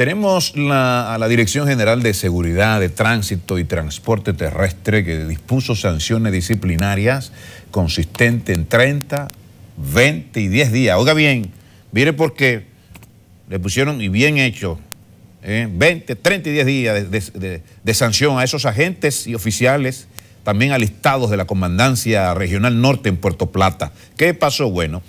Tenemos a la Dirección General de Seguridad de Tránsito y Transporte Terrestre que dispuso sanciones disciplinarias consistentes en 30, 20 y 10 días. Oiga bien, mire por qué le pusieron, y bien hecho, 20, ¿eh? 30 y 10 días de, de sanción a esos agentes y oficiales también alistados de la Comandancia Regional Norte en Puerto Plata. ¿Qué pasó? Bueno,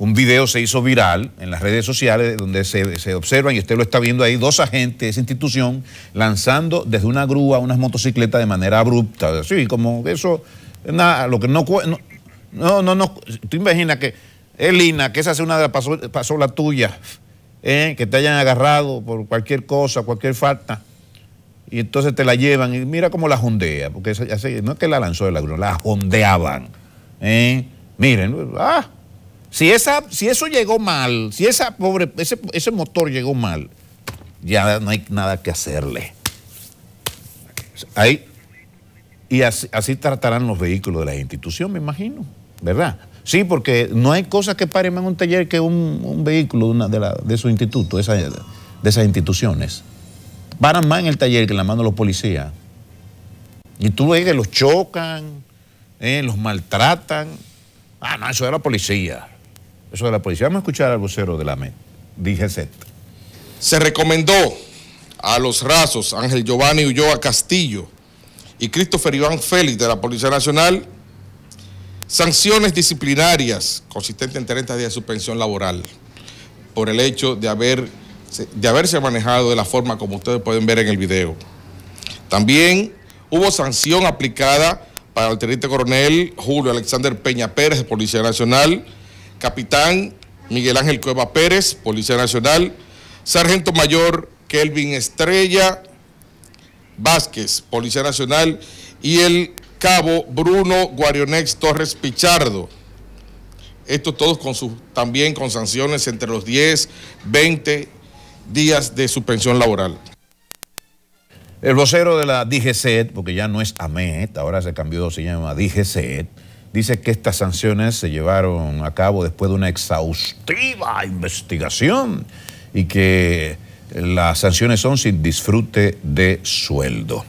un video se hizo viral en las redes sociales donde se, se, observan, y usted lo está viendo ahí, dos agentes de esa institución lanzando desde una grúa unas motocicletas de manera abrupta. Así como eso, nada, lo que no. No, no, no. Tú imaginas que, Elina, que esa es una de las pasó, tuyas, la ¿eh? tuya, que te hayan agarrado por cualquier cosa, cualquier falta. Y entonces te la llevan y mira cómo la jondea, porque no es que la lanzó de la grúa, la jondeaban. ¿eh? Miren, ah, si, esa, si eso llegó mal, si esa pobre, ese, motor llegó mal, ya no hay nada que hacerle. Ahí, y así, tratarán los vehículos de la institución, me imagino, ¿verdad? Sí, porque no hay cosas que pare más en un taller que un, vehículo de, una, de, de, su instituto, de esas, de esas instituciones. Paran más en el taller que en la mano de los policías. Y tú ves que los chocan, eh, los maltratan. Ah, no, eso la policía eso de la policía. Vamos a escuchar al vocero de la MED, DGZ. Se recomendó a los rasos Ángel Giovanni Ulloa Castillo y Christopher Iván Félix de la Policía Nacional sanciones disciplinarias consistentes en 30 días de suspensión laboral por el hecho de, haber, de haberse manejado de la forma como ustedes pueden ver en el video. También hubo sanción aplicada para el teniente coronel Julio Alexander Peña Pérez de Policía Nacional Capitán Miguel Ángel Cueva Pérez, Policía Nacional. Sargento Mayor Kelvin Estrella Vázquez, Policía Nacional. Y el cabo Bruno Guarionex Torres Pichardo. Estos todos con también con sanciones entre los 10, 20 días de suspensión laboral. El vocero de la DGCET, porque ya no es AMET, ahora se cambió, se llama DGCET, dice que estas sanciones se llevaron a cabo después de una exhaustiva investigación y que las sanciones son sin disfrute de sueldo.